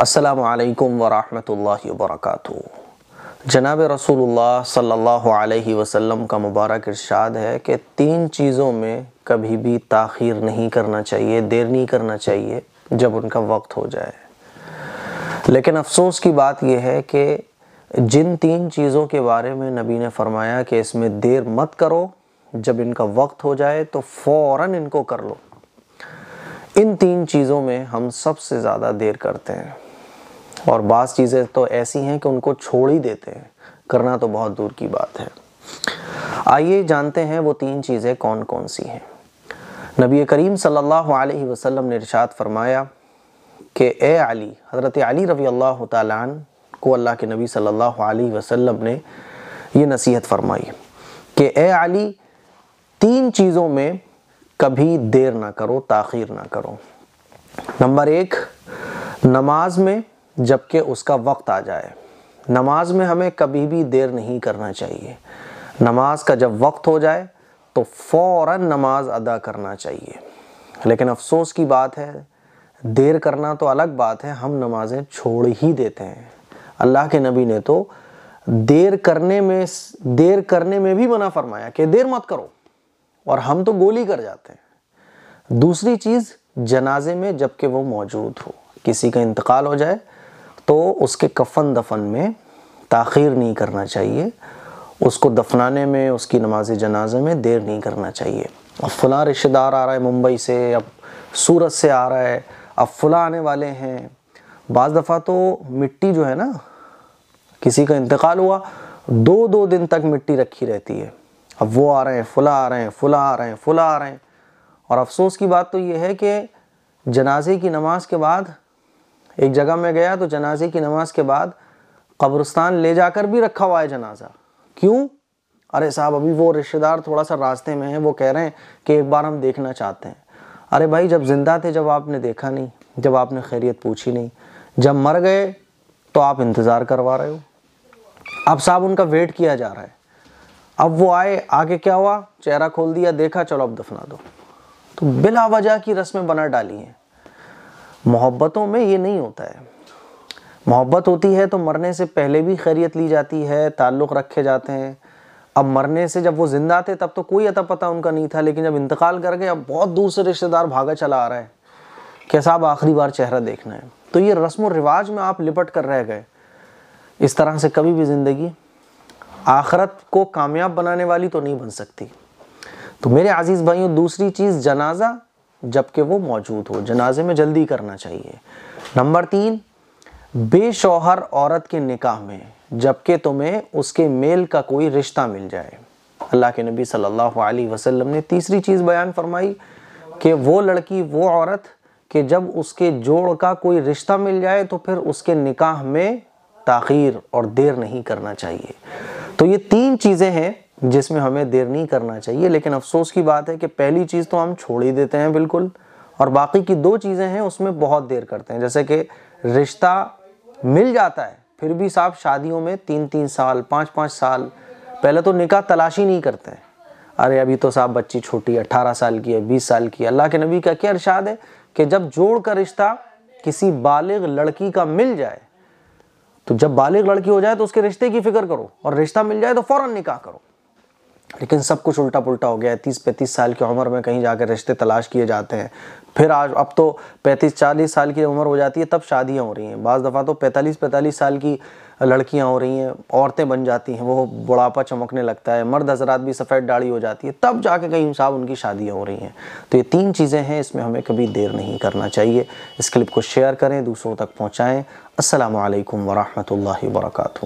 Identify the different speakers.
Speaker 1: असलकम वरहमल वर्क जनाब रसूल सल्ला अलैहि का मुबारक इरशाद है कि तीन चीज़ों में कभी भी ताखीर नहीं करना चाहिए देर नहीं करना चाहिए जब उनका वक्त हो जाए लेकिन अफसोस की बात यह है कि जिन तीन चीज़ों के बारे में नबी ने फरमाया कि इसमें देर मत करो जब इनका वक्त हो जाए तो फ़ौर इनको कर लो इन तीन चीज़ों में हम सबसे ज़्यादा देर करते हैं और बास चीज़ें तो ऐसी हैं कि उनको छोड़ ही देते हैं करना तो बहुत दूर की बात है आइए जानते हैं वो तीन चीज़ें कौन कौन सी हैं नबी करीम सल्लल्लाहु अलैहि वसल्लम ने इरशाद फरमाया कि ए अली हज़रत अली रवी अल्लाह तन को अल्लाह के नबी सल्लल्लाहु अलैहि वसल्लम ने यह नसीहत फरमाई कि ए अली तीन चीज़ों में कभी देर ना करो ताखिर ना करो नंबर एक नमाज में जबकि उसका वक्त आ जाए नमाज में हमें कभी भी देर नहीं करना चाहिए नमाज का जब वक्त हो जाए तो फ़ौर नमाज अदा करना चाहिए लेकिन अफसोस की बात है देर करना तो अलग बात है हम नमाज़ें छोड़ ही देते हैं अल्लाह के नबी ने तो देर करने में देर करने में भी मना फरमाया कि देर मत करो और हम तो गोली कर जाते हैं दूसरी चीज़ जनाजे में जबकि वो मौजूद हो किसी का इंतकाल हो जाए तो उसके कफन दफन में ताखिर नहीं करना चाहिए उसको दफनाने में उसकी नमाज जनाजे में देर नहीं करना चाहिए अब फलाँ रिश्तेदार आ रहा है मुंबई से अब सूरत से आ रहा है अब फलाँ आने वाले हैं बज़ दफ़ा तो मिट्टी जो है ना किसी का इंतकाल हुआ दो दो दिन तक मिट्टी रखी रहती है अब वो आ रहे हैं फुला आ रहे हैं फुला आ रहे हैं फुला आ रहे हैं और अफसोस की बात तो ये है कि जनाजे की नमाज के बाद एक जगह में गया तो जनाजे की नमाज के बाद कब्रस्तान ले जाकर भी रखा हुआ है जनाजा क्यों अरे साहब अभी वो रिश्तेदार थोड़ा सा रास्ते में है वो कह रहे हैं कि एक बार हम देखना चाहते हैं अरे भाई जब ज़िंदा थे जब आपने देखा नहीं जब आपने खैरियत पूछी नहीं जब मर गए तो आप इंतज़ार करवा रहे हो अब साहब उनका वेट किया जा रहा है अब वो आए आगे क्या हुआ चेहरा खोल दिया देखा चलो अब दफना दो तो बिला वजह की रस्में बना डाली हैं मोहब्बतों में ये नहीं होता है मोहब्बत होती है तो मरने से पहले भी खैरियत ली जाती है ताल्लुक़ रखे जाते हैं अब मरने से जब वो ज़िंदा थे तब तो कोई अता पता उनका नहीं था लेकिन जब इंतकाल कर गए अब बहुत दूर से रिश्तेदार भागा चला आ रहा है कि साहब आखिरी बार चेहरा देखना है तो ये रस्म व रिवाज में आप लिपट कर रह गए इस तरह से कभी भी ज़िंदगी आखरत को कामयाब बनाने वाली तो नहीं बन सकती तो मेरे आज़ीज़ भाइयों दूसरी चीज़ जनाजा जबकि वो मौजूद हो जनाजे में जल्दी करना चाहिए नंबर तीन बेशौहर औरत के निकाह में जबकि तुम्हें उसके मेल का कोई रिश्ता मिल जाए अल्लाह के नबी सल्लल्लाहु अलैहि वसल्लम ने तीसरी चीज़ बयान फरमाई कि वो लड़की वो औरत कि जब उसके जोड़ का कोई रिश्ता मिल जाए तो फिर उसके निकाह में ताखीर और देर नहीं करना चाहिए तो ये तीन चीज़ें हैं जिसमें हमें देर नहीं करना चाहिए लेकिन अफसोस की बात है कि पहली चीज़ तो हम छोड़ ही देते हैं बिल्कुल और बाकी की दो चीज़ें हैं उसमें बहुत देर करते हैं जैसे कि रिश्ता मिल जाता है फिर भी साहब शादियों में तीन तीन साल पाँच पाँच साल पहले तो निकाह तलाशी नहीं करते हैं अरे अभी तो साहब बच्ची छोटी है अट्ठारह साल की है बीस साल की अल्लाह के नबी का क्या इरशाद है कि जब जोड़ का रिश्ता किसी बालिग लड़की का मिल जाए तो जब बालिग लड़की हो जाए तो उसके रिश्ते की फिक्र करो और रिश्ता मिल जाए तो फ़ौरन निकाह करो लेकिन सब कुछ उल्टा पुल्टा हो गया है तीस पैंतीस साल की उम्र में कहीं जाकर रिश्ते तलाश किए जाते हैं फिर आज अब तो पैंतीस चालीस साल की उम्र हो जाती है तब शादियाँ हो रही हैं बज़ दफ़ा तो पैंतालीस पैंतालीस साल की लड़कियाँ हो रही हैं औरतें बन जाती हैं वो बुढ़ापा चमकने लगता है मर्द हजरात भी सफ़ेद दाढ़ी हो जाती है तब जाके कहीं साहब उनकी शादियाँ हो रही हैं तो ये तीन चीज़ें हैं इसमें हमें कभी देर नहीं करना चाहिए इस क्लिप को शेयर करें दूसरों तक पहुँचाएँ असलकम वरहमल वर्का